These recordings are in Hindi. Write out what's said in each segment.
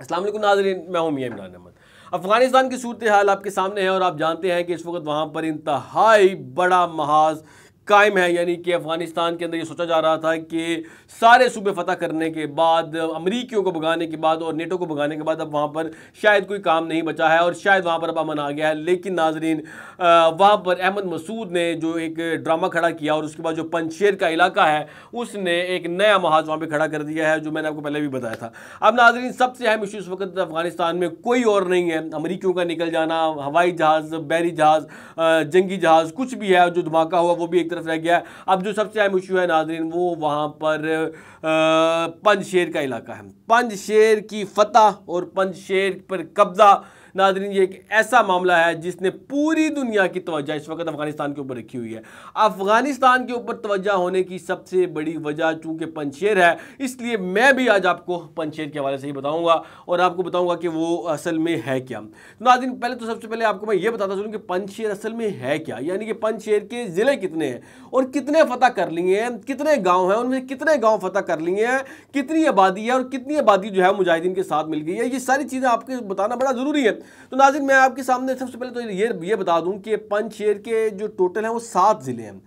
असलम नाजरीन मैं हूँ मियाँ इमरान अहमद अफ़गानिस्तान की सूरत हाल आपके सामने है और आप जानते हैं कि इस वक्त वहाँ पर इंतहाई बड़ा महाज कायम है यानी कि अफ़गानिस्तान के अंदर ये सोचा जा रहा था कि सारे सूबे फतह करने के बाद अमरीकियों को भगाने के बाद और नेटो को भगाने के बाद अब वहाँ पर शायद कोई काम नहीं बचा है और शायद वहाँ पर अब अमन आ गया है लेकिन नाजरीन वहाँ पर अहमद मसूद ने जो एक ड्रामा खड़ा किया और उसके बाद जो पंचेर का इलाका है उसने एक नया महाज वहाँ पर खड़ा कर दिया है जो मैंने आपको पहले भी बताया था अब नाजरीन सबसे अहम इशू इस वक्त अफ़गानिस्तान में कोई और नहीं है अमरीकियों का निकल जाना हवाई जहाज़ बैरी जहाज़ जंगी जहाज़ कुछ भी है जो धमाका हुआ वो भी एक तरफ रह गया अब जो सबसे अहम इशू है नाजरीन वो वहाँ पर पंजशेर का इलाका है पंजशेर की फतह और पंजशेर पर कब्ज़ा नाजरीन ये एक ऐसा मामला है जिसने पूरी दुनिया की तोज्जा इस वक्त अफगानिस्तान के ऊपर रखी हुई है अफगानिस्तान के ऊपर तोज्जा होने की सबसे बड़ी वजह चूँकि पंचेर है इसलिए मैं भी आज आपको पंचेर के हवाले से ही बताऊँगा और आपको बताऊँगा कि वो असल में है क्या तो नाजरीन पहले तो सबसे पहले आपको मैं ये बताता चलूँ कि पंचेर असल में है क्या यानी कि पंचेर के ज़िले कितने हैं और कितने फतह कर लिए हैं कितने गाँव हैं उनमें कितने गाँव फतह कर लिए हैं कितनी आबादी है और कितनी आबादी जो है मुजाहिदीन के साथ मिल गई है ये सारी चीज़ें आपको बताना बड़ा ज़रूरी है तो नाजिन मैं आपके सामने सबसे पहले तो ये ये बता दूं कि पंच शेर के जो टोटल हैं वो सात ज़िले हैं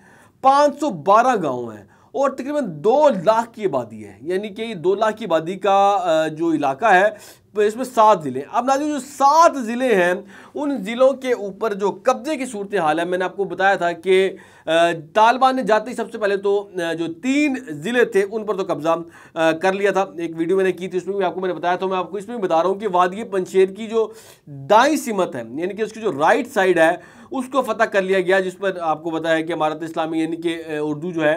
पाँच सौ बारह गाँव हैं और तकरीबन दो लाख की आबादी है यानी कि दो लाख की आबादी का जो इलाका है इसमें सात ज़िले अब नाजू जो सात ज़िले हैं उन ज़िलों के ऊपर जो कब्ज़े की सूरत हाल है मैंने आपको बताया था कि तालिबान ने जाते ही सबसे पहले तो जो तीन ज़िले थे उन पर तो कब्ज़ा कर लिया था एक वीडियो मैंने की थी उसमें भी आपको मैंने बताया था मैं आपको इसमें भी बता रहा हूँ कि वादी पंशेर की जो दाई सिमत है यानी कि उसकी जो राइट साइड है उसको फतह कर लिया गया जिस पर आपको पता है कि अमारत इस्लामी यानी कि उर्दू जो है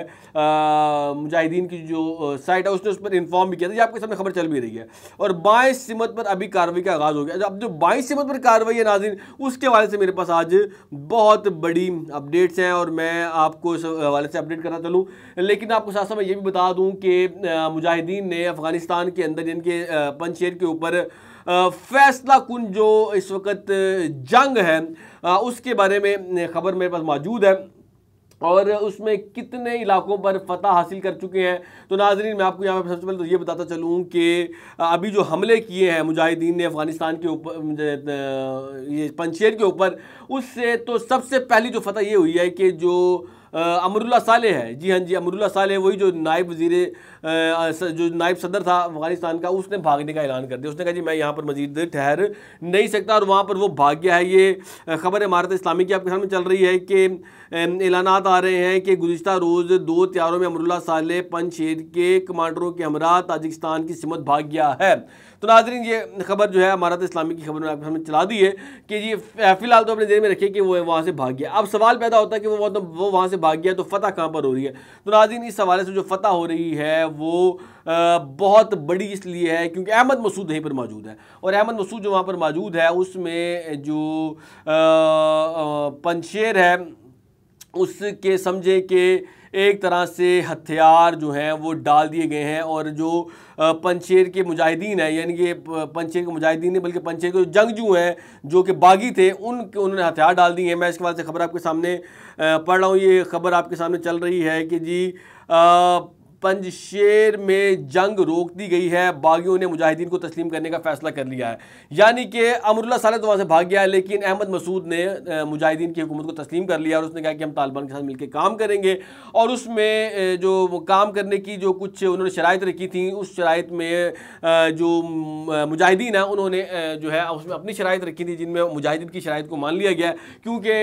मुजाहिदीन की जो साइट है उसने उस पर इन्फॉर्म भी किया था ये आपके सामने खबर चल भी रही है और बाएँ सिमत पर अभी कार्रवाई का आगाज़ हो गया अब जो बाईस सिमत पर कार्रवाई है नाजिन उसके हवाले से मेरे पास आज बहुत बड़ी अपडेट्स हैं और मैं आपको इस हवाले से अपडेट करना चलूँ लेकिन आपको साथ साथ मैं ये भी बता दूँ कि मुजाहिदीन ने अफ़गानिस्तान के अंदर इनके पंचेर के ऊपर फैसला कुन जो इस वक्त जंग है उसके बारे में खबर मेरे पास मौजूद है और उसमें कितने इलाकों पर फतह हासिल कर चुके हैं तो नाजरीन मैं आपको यहाँ पर सबसे पहले तो ये बताता चलूँ कि अभी जो हमले किए हैं मुजाहिदीन ने अफ़गानिस्तान के ऊपर ये पंचेर के ऊपर उससे तो सबसे पहली जो फतह ये हुई है कि जो अमरुल्ला साले है जी हाँ जी अमरुल्ला साले वही जो नायब वजीर जो नायब सदर था अफगानिस्तान का उसने भागने का ऐलान कर दिया उसने कहा जी मैं यहाँ पर मजीद ठहर नहीं सकता और वहाँ पर वो भाग गया है ये खबर इमारत इस्लामी की आपके सामने चल रही है कि ऐलान आ रहे हैं कि गुजशत रोज़ दो त्यारों में अमरुल्ला साले पंचशेर के कमांडरों के हमरा ताजिकिस्तान की सिमत भाग गया है तो नाजरीन ये खबर जो है अमारत इस्लामी की खबर में आपके सामने चला दी है कि ये फ़िलहाल तो अपने जेल में रखिए कि वो वहाँ से भाग गया अब सवाल पैदा होता है कि वो वो वहाँ से भाग गया तो फतह कहाँ पर हो रही है तो नाजीन इस हवाले से जो फतह हो रही है वो बहुत बड़ी इसलिए है क्योंकि अहमद मसूद यहीं पर मौजूद है और अहमद मसूद जो वहाँ पर मौजूद है उसमें जो पंशेर है उसके समझे के एक तरह से हथियार जो हैं वो डाल दिए गए हैं और जो पंचेर के मुजाहिदीन हैं यानी कि पंचेर के मुजाहिदीन ने बल्कि पंचेर के जंगजू हैं जो कि बागी थे उन उन्होंने हथियार डाल दिए हैं मैं इसके बाद से खबर आपके सामने पढ़ रहा हूँ ये खबर आपके सामने चल रही है कि जी आ, पंजशेर में जंग रोक दी गई है बागियों ने मुजाहिदीन को तस्लीम करने का फैसला कर लिया है यानी कि अमरुल्ला साले तो वहाँ से भाग गया है लेकिन अहमद मसूद ने मुजाहिदीन की हुकूमत को तस्लीम कर लिया और उसने कहा कि हम तालिबान के साथ मिलकर काम करेंगे और उसमें जो काम करने की जो कुछ उन्होंने शराय रखी थी उस शराइत में जो मुजाहिदीन है उन्होंने जो है उसमें अपनी शराय रखी थी जिनमें मुजाहिदीन की शरात को मान लिया गया क्योंकि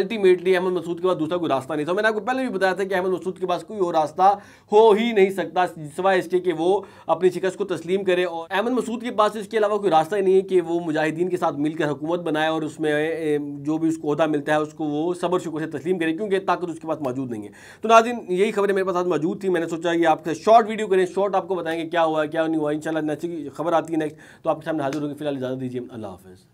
अल्टीमेटली अहमद मसूद के पास दूसरा कोई रास्ता नहीं था मैंने आपको पहले भी बताया था कि अहमद मसूद के पास कोई और रास्ता हो ही ही नहीं सकता सिवाय इसके कि वो अपनी शिकस्त को तस्लीम करे और अहमद मसूद के पास इसके अलावा कोई रास्ता ही नहीं है कि वो मुजाहिदीन के साथ मिलकर हुकूमत बनाए और उसमें जो भी उसको अहदा मिलता है उसको वो सबर शुक्र से तस्लीम करे क्योंकि ताकत उसके पास मौजूद नहीं है तो नाजिन यही खबरें मेरे पास आज मौजूद थी मैंने सोचा कि आपसे शॉर्ट वीडियो करें शॉर्ट आपको बताएंगे क्या हुआ क्या नहीं हुआ इन शाला खबर आती है नेक्स्ट तो आपके सामने हाजिर होगी फिलहाल इजाज़त दीजिए अल्लाह हाफ़